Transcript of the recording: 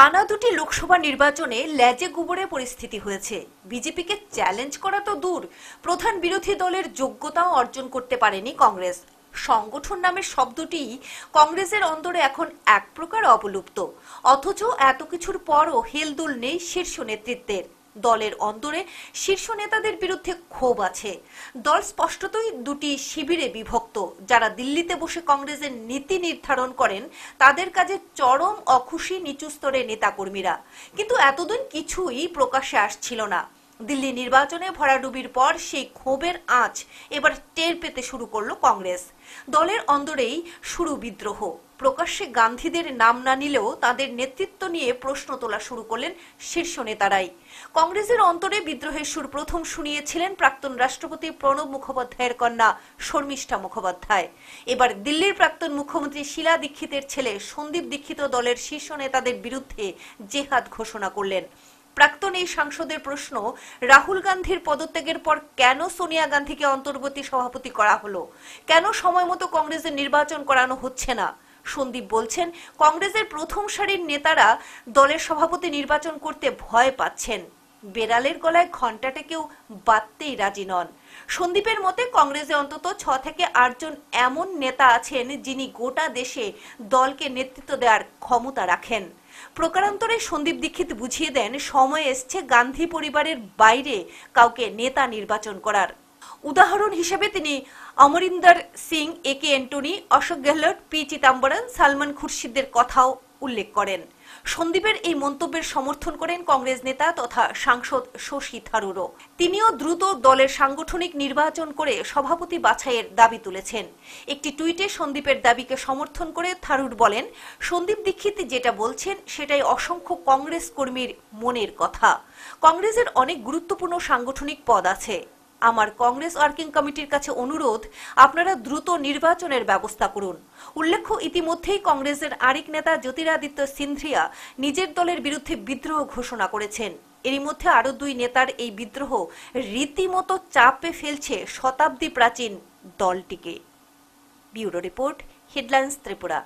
টানা দুটি লোকসভা নির্বাচনে ল্যাজে গুবরে পরিস্থিতি হয়েছে বিজেপিকে চ্যালেঞ্জ করা তো দূর প্রধান বিরোধী দলের যোগ্যতাও অর্জন করতে পারেনি কংগ্রেস সংগঠন নামের শব্দটি কংগ্রেসের অন্তরে এখন এক প্রকার অবলুপ্ত অথচ এত কিছুর পরও হেলদুল নেই শীর্ষ নেতৃত্বের দলের অন্তরে শীর্ষ নেতাদের বিরুদ্ধে ক্ষোভ আছে দল স্পষ্টতই দুটি শিবিরে বিভক্ত যারা দিল্লিতে বসে কংগ্রেসের নীতি নির্ধারণ করেন তাদের কাজে চরম অখুশি নিচু স্তরের নেতাকর্মীরা কিন্তু এতদিন কিছুই প্রকাশ্যে আসছিল না দিল্লি নির্বাচনে ভরাডুবির পর সেই ক্ষোভের আঁচ এবার টের পেতে শুরু করল কংগ্রেস দলের অন্দরেই শুরু বিদ্রোহ প্রকাশ্যে গান্ধীদের নাম না নিলেও তাদের নেতৃত্ব নিয়ে প্রশ্ন তোলা শুরু করলেন শীর্ষ নেতারাই কংগ্রেসের অন্তরে বিদ্রোহের সুর প্রথম শুনিয়েছিলেন প্রাক্তন রাষ্ট্রপতি প্রণব মুখোপাধ্যায়ের কন্যা শর্মিষ্ঠা মুখোপাধ্যায় এবার দিল্লির প্রাক্তন মুখ্যমন্ত্রী শিলা দীক্ষিতের ছেলে সন্দীপ দীক্ষিত দলের শীর্ষ নেতাদের বিরুদ্ধে জেহাদ ঘোষণা করলেন প্রাক্তন এই সাংসদের প্রশ্ন রাহুল গান্ধীর পদত্যাগের পর কেন সোনিয়া গান্ধীকে অন্তর্বর্তী সভাপতি করা হলো কেন সময় মতো কংগ্রেসের নির্বাচন করানো হচ্ছে না সন্দীপ বলছেন কংগ্রেসের প্রথম সারির নেতারা দলের সভাপতি নির্বাচন করতে ভয় পাচ্ছেন বেড়ালের গলায় ঘণ্টাটা কেউ বাঁধতেই রাজি নন সন্দীপের মতে কংগ্রেসে অন্তত ছ থেকে আটজন এমন নেতা আছেন যিনি গোটা দেশে দলকে নেতৃত্ব দেওয়ার ক্ষমতা রাখেন প্রকারান্তরে সন্দীপ দীক্ষিত বুঝিয়ে দেন সময় এসছে গান্ধী পরিবারের বাইরে কাউকে নেতা নির্বাচন করার উদাহরণ হিসেবে তিনি Amarinder Singh A K Antony Ashok Gehlot P Chidambaram Salman খুরশিদের কথাও উল্লেখ করেন সন্দীপের এই মন্তব্যের সমর্থন করেন কংগ্রেস নেতা তথা সাংসদ শশী থারুরও তিনিও দ্রুত দলের সাংগঠনিক নির্বাচন করে সভাপতি বাছাইয়ের দাবি তুলেছেন একটি টুইটে সন্দীপের দাবিকে সমর্থন করে থারুর বলেন সন্দীপ দীক্ষিত যেটা বলছেন সেটাই অসংখ্য কংগ্রেস কর্মীর মনের কথা কংগ্রেসের অনেক গুরুত্বপূর্ণ সাংগঠনিক পদ আছে আমার কংগ্রেস ওয়ার্কিং কমিটির কাছে অনুরোধ আপনারা দ্রুত নির্বাচনের ব্যবস্থা করুন উল্লেখ্য ইতিমধ্যেই কংগ্রেসের আরেক নেতা জ্যোতিরাদিত্য সিন্ধিয়া নিজের দলের বিরুদ্ধে বিদ্রোহ ঘোষণা করেছেন এরই মধ্যে আরও দুই নেতার এই বিদ্রোহ রীতিমতো চাপে ফেলছে শতাব্দী প্রাচীন দলটিকে ব্যুরো রিপোর্ট হেডলাইন্স ত্রিপুরা